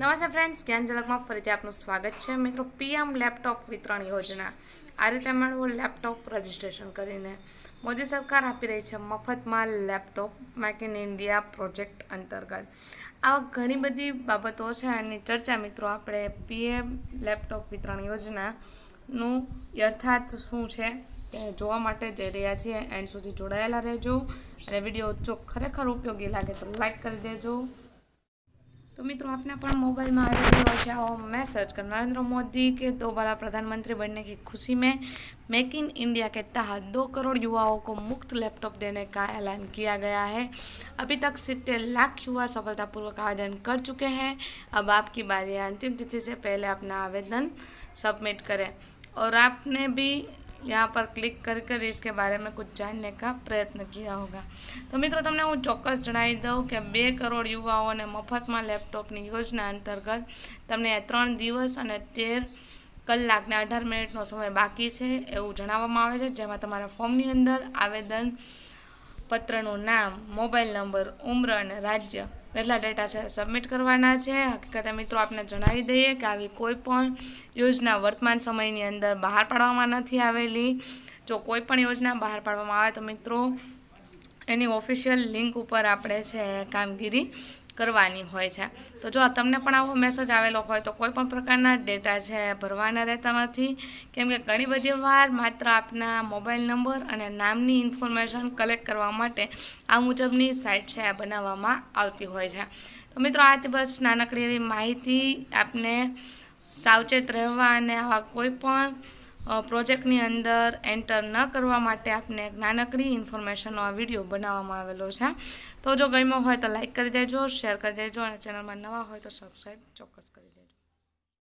નમસ્તે ફ્રેન્ડ્સ જ્ઞાનજલકમાં ફરીથી આપનું સ્વાગત છે મિત્રો પીએમ લેપટોપ વિતરણ યોજના આ રીતે મેળવો લેપટોપ રજીસ્ટ્રેશન કરીને મોદી સરકાર આપી રહી છે મફતમાં laptop make in India project અંતર્ગત આવા ઘણી બધી બાબતો છે એની ચર્ચા મિત્રો આપણે પીએમ લેપટોપ વિતરણ યોજનાનું યથાર્થ શું છે તે જોવા માટે જઈ રહ્યા છીએ એન્ડ સુધી જોડાયેલા રહેજો અને વિડીયો જો ખરેખર ઉપયોગી લાગે તો લાઇક કરી દેજો તો મિત્રો આપને પણ મોબાઈલમાં આવી રહ્યો છે मैं सर्च कर नरेंद्र मोदी के दोबारा प्रधानमंत्री बनने की खुशी में मेक इन इंडिया के तहत दो करोड़ युवाओं को मुफ्त लैपटॉप देने का ऐलान किया गया है अभी तक सितर लाख युवा सफलतापूर्वक आवेदन कर चुके हैं अब आपकी बारी अंतिम तिथि से पहले अपना आवेदन सबमिट करें और आपने भी यहाँ पर ક્લિક કરી કરી इसके बारे में कुछ જાણને का પ્રયત્ન किया होगा તો મિત્રો તમને હું ચોક્કસ જણાવી દઉં કે બે કરોડ યુવાઓને મફતમાં લેપટોપની યોજના અંતર્ગત તમને ત્રણ દિવસ અને તેર કલાકને અઢાર મિનિટનો સમય બાકી છે એવું જણાવવામાં આવે છે જેમાં તમારા ફોર્મની અંદર આવેદન પત્રનું નામ મોબાઈલ નંબર ઉંમર અને રાજ્ય પહેલાં ડેટા છે સબમિટ કરવાના છે હકીકતે મિત્રો આપને જણાવી દઈએ કે આવી કોઈ પણ યોજના વર્તમાન સમયની અંદર બહાર પાડવામાં નથી આવેલી જો કોઈપણ યોજના બહાર પાડવામાં આવે તો મિત્રો એની ઓફિશિયલ લિંક ઉપર આપણે છે કામગીરી કરવાની હોય છે તો જો તમને પણ આવો મેસેજ આવેલો હોય તો કોઈપણ પ્રકારના ડેટા છે ભરવાના રહેતા નથી કેમકે ઘણી બધી વાર માત્ર આપના મોબાઈલ નંબર અને નામની ઇન્ફોર્મેશન કલેક્ટ કરવા માટે આ મુજબની સાઇટ છે બનાવવામાં આવતી હોય છે તો મિત્રો આથી બસ નાનકડી એવી માહિતી આપને સાવચેત રહેવા અને આવા કોઈ પણ પ્રોજેક્ટની અંદર એન્ટર ન કરવા માટે આપને નાનકડી ઇન્ફોર્મેશનનો આ વિડીયો બનાવવામાં આવેલો છે તો જો ગમ્યો હોય તો લાઇક કરી દેજો શેર કરી દેજો અને ચેનલમાં નવા હોય તો સબસ્ક્રાઈબ ચોક્કસ કરી દેજો